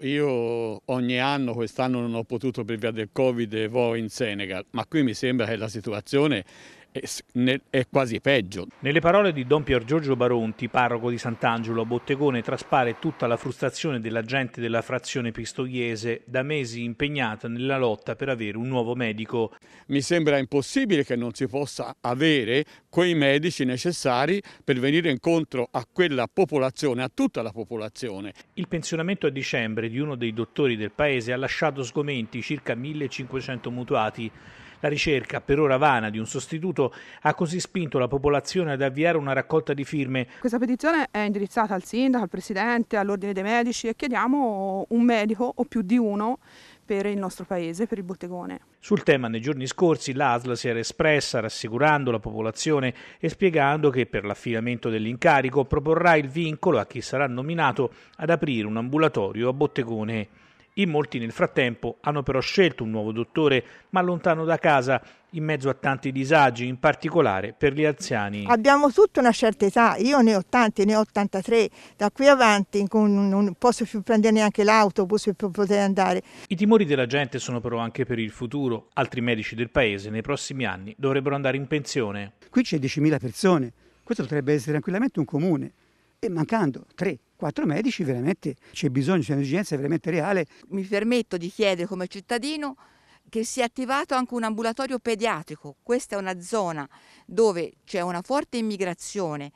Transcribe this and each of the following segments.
Io ogni anno, quest'anno non ho potuto per via del Covid, vo in Senegal, ma qui mi sembra che la situazione è quasi peggio. Nelle parole di Don Pier Giorgio Baronti, parroco di Sant'Angelo a Bottegone, traspare tutta la frustrazione della gente della frazione pistoiese, da mesi impegnata nella lotta per avere un nuovo medico. Mi sembra impossibile che non si possa avere quei medici necessari per venire incontro a quella popolazione, a tutta la popolazione. Il pensionamento a dicembre di uno dei dottori del paese ha lasciato sgomenti circa 1500 mutuati. La ricerca, per ora vana, di un sostituto ha così spinto la popolazione ad avviare una raccolta di firme. Questa petizione è indirizzata al sindaco, al presidente, all'ordine dei medici e chiediamo un medico o più di uno per il nostro paese, per il bottegone. Sul tema nei giorni scorsi l'ASL si era espressa rassicurando la popolazione e spiegando che per l'affidamento dell'incarico proporrà il vincolo a chi sarà nominato ad aprire un ambulatorio a bottegone. In molti nel frattempo hanno però scelto un nuovo dottore, ma lontano da casa, in mezzo a tanti disagi, in particolare per gli anziani. Abbiamo tutta una certa età, io ne ho tanti, ne ho 83, da qui avanti non posso più prendere neanche l'autobus per poter andare. I timori della gente sono però anche per il futuro, altri medici del paese nei prossimi anni dovrebbero andare in pensione. Qui c'è 10.000 persone, questo potrebbe essere tranquillamente un comune e mancando tre quattro medici veramente c'è bisogno, c'è un'esigenza veramente reale. Mi permetto di chiedere come cittadino che sia attivato anche un ambulatorio pediatrico. Questa è una zona dove c'è una forte immigrazione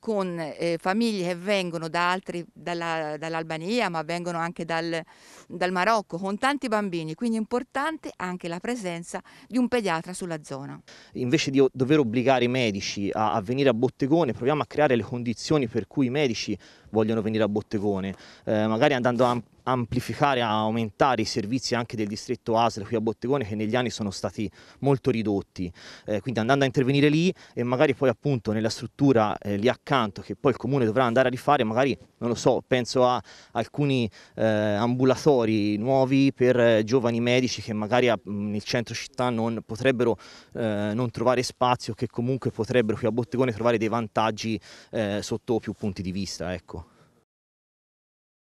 con eh, famiglie che vengono da altri, dalla, dall'Albania, ma vengono anche dal, dal Marocco, con tanti bambini, quindi è importante anche la presenza di un pediatra sulla zona. Invece di dover obbligare i medici a, a venire a Bottegone, proviamo a creare le condizioni per cui i medici vogliono venire a Bottegone, eh, magari andando a amplificare, a aumentare i servizi anche del distretto ASL qui a Bottegone che negli anni sono stati molto ridotti, eh, quindi andando a intervenire lì e magari poi appunto nella struttura eh, lì accanto che poi il comune dovrà andare a rifare, magari non lo so, penso a alcuni eh, ambulatori nuovi per eh, giovani medici che magari a, nel centro città non potrebbero eh, non trovare spazio, che comunque potrebbero qui a Bottegone trovare dei vantaggi eh, sotto più punti di vista. Ecco.